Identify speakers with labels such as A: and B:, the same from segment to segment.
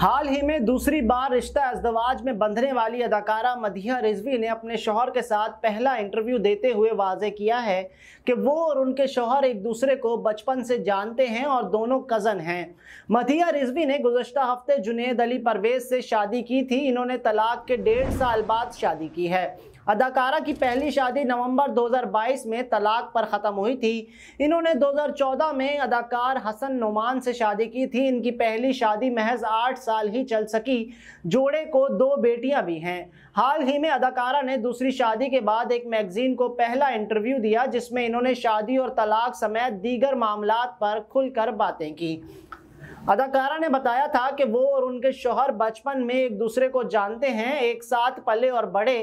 A: हाल ही में दूसरी बार रिश्ता अजदवाज में बंधने वाली अदाकारा मधिया रिजवी ने अपने शोहर के साथ पहला इंटरव्यू देते हुए वाजे किया है कि वो और उनके शोहर एक दूसरे को बचपन से जानते हैं और दोनों कज़न हैं मधिया रिजवी ने गुजशत हफ्ते जुनेद अली परवेज से शादी की थी इन्होंने तलाक के डेढ़ साल बाद शादी की है अदाकारा की पहली शादी नवंबर 2022 में तलाक पर ख़त्म हुई थी इन्होंने 2014 में अदाकार हसन नुमान से शादी की थी इनकी पहली शादी महज आठ साल ही चल सकी जोड़े को दो बेटियां भी हैं हाल ही में अदाकारा ने दूसरी शादी के बाद एक मैगजीन को पहला इंटरव्यू दिया जिसमें इन्होंने शादी और तलाक समेत दीगर मामला पर खुलकर बातें की अदाकारा ने बताया था कि वो और उनके शोहर बचपन में एक दूसरे को जानते हैं एक साथ पले और बड़े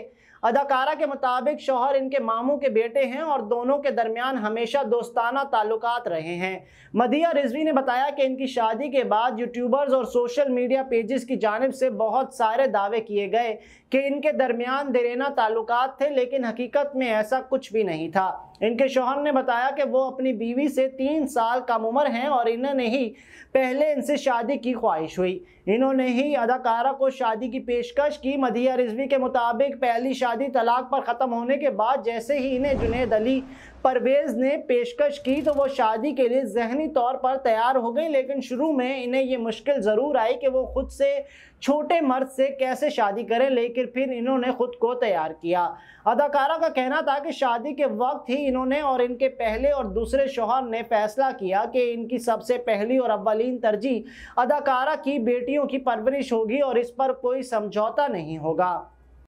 A: अदाकारा के मुताबिक शोहर इनके मामू के बेटे हैं और दोनों के दरमियान हमेशा दोस्ताना ताल्लुक रहे हैं मदिया रिजवी ने बताया कि इनकी शादी के बाद यूट्यूबर्स और सोशल मीडिया पेजेस की जानब से बहुत सारे दावे किए गए कि इनके दरमियान दरना ताल्लुक थे लेकिन हकीकत में ऐसा कुछ भी नहीं था इनके शोहर ने बताया कि वो अपनी बीवी से तीन साल कम उम्र हैं और इन्होंने ही पहले इनसे शादी की ख्वाहिश हुई इन्होंने ही अदाकारा को शादी की पेशकश की मदिया रिजवी के मुताबिक पहली शादी तलाक पर ख़त्म होने के बाद जैसे ही इन्हें जुनेद अली परवेज ने पेशकश की तो वो शादी के लिए जहनी तौर पर तैयार हो गई लेकिन शुरू में इन्हें ये मुश्किल ज़रूर आई कि वो खुद से छोटे मर्द से कैसे शादी करें लेकिन फिर इन्होंने खुद को तैयार किया अदाकारा का कहना था कि शादी के वक्त ही इन्होंने और इनके पहले और दूसरे शोहर ने फैसला किया कि इनकी सबसे पहली और अवलिन तरजीह अदाकारा की बेटियों की परवरिश होगी और इस पर कोई समझौता नहीं होगा